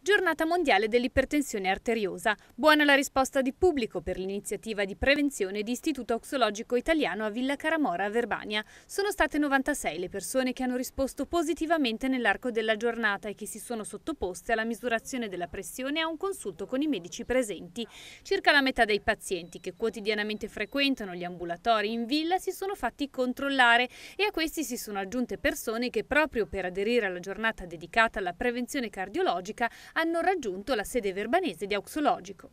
Giornata mondiale dell'ipertensione arteriosa. Buona la risposta di pubblico per l'iniziativa di prevenzione di Istituto Oxologico Italiano a Villa Caramora a Verbania. Sono state 96 le persone che hanno risposto positivamente nell'arco della giornata e che si sono sottoposte alla misurazione della pressione e a un consulto con i medici presenti. Circa la metà dei pazienti che quotidianamente frequentano gli ambulatori in villa si sono fatti controllare e a questi si sono aggiunte persone che proprio per aderire alla giornata dedicata alla prevenzione cardiologica hanno raggiunto la sede verbanese di Auxologico.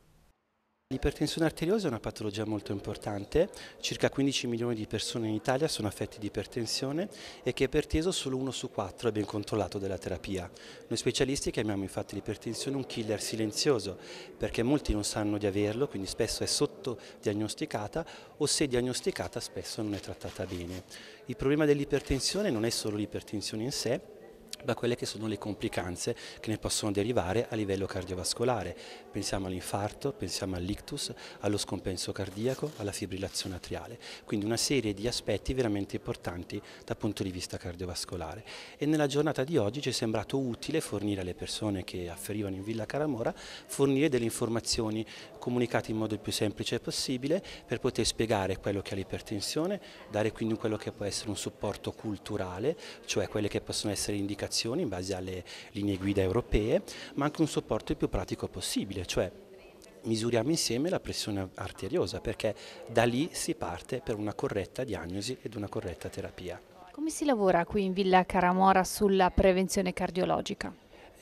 L'ipertensione arteriosa è una patologia molto importante, circa 15 milioni di persone in Italia sono affette di ipertensione e che per teso solo uno su quattro è ben controllato dalla terapia. Noi specialisti chiamiamo infatti l'ipertensione un killer silenzioso perché molti non sanno di averlo, quindi spesso è sottodiagnosticata o se diagnosticata spesso non è trattata bene. Il problema dell'ipertensione non è solo l'ipertensione in sé, da quelle che sono le complicanze che ne possono derivare a livello cardiovascolare. Pensiamo all'infarto, pensiamo all'ictus, allo scompenso cardiaco, alla fibrillazione atriale, quindi una serie di aspetti veramente importanti dal punto di vista cardiovascolare. E nella giornata di oggi ci è sembrato utile fornire alle persone che afferivano in Villa Caramora, fornire delle informazioni comunicate in modo il più semplice possibile per poter spiegare quello che è l'ipertensione, dare quindi quello che può essere un supporto culturale, cioè quelle che possono essere indicazioni azioni in base alle linee guida europee, ma anche un supporto il più pratico possibile, cioè misuriamo insieme la pressione arteriosa perché da lì si parte per una corretta diagnosi ed una corretta terapia. Come si lavora qui in Villa Caramora sulla prevenzione cardiologica?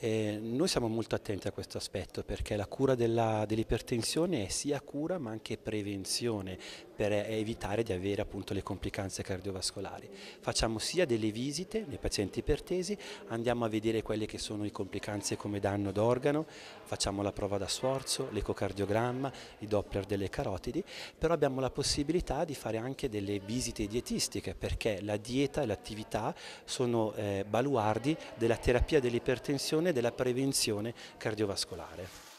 Eh, noi siamo molto attenti a questo aspetto perché la cura dell'ipertensione è sia cura ma anche prevenzione per evitare di avere appunto le complicanze cardiovascolari. Facciamo sia delle visite nei pazienti ipertesi, andiamo a vedere quelle che sono le complicanze come danno d'organo, facciamo la prova da sforzo, l'ecocardiogramma, i doppler delle carotidi, però abbiamo la possibilità di fare anche delle visite dietistiche perché la dieta e l'attività sono eh, baluardi della terapia dell'ipertensione della prevenzione cardiovascolare.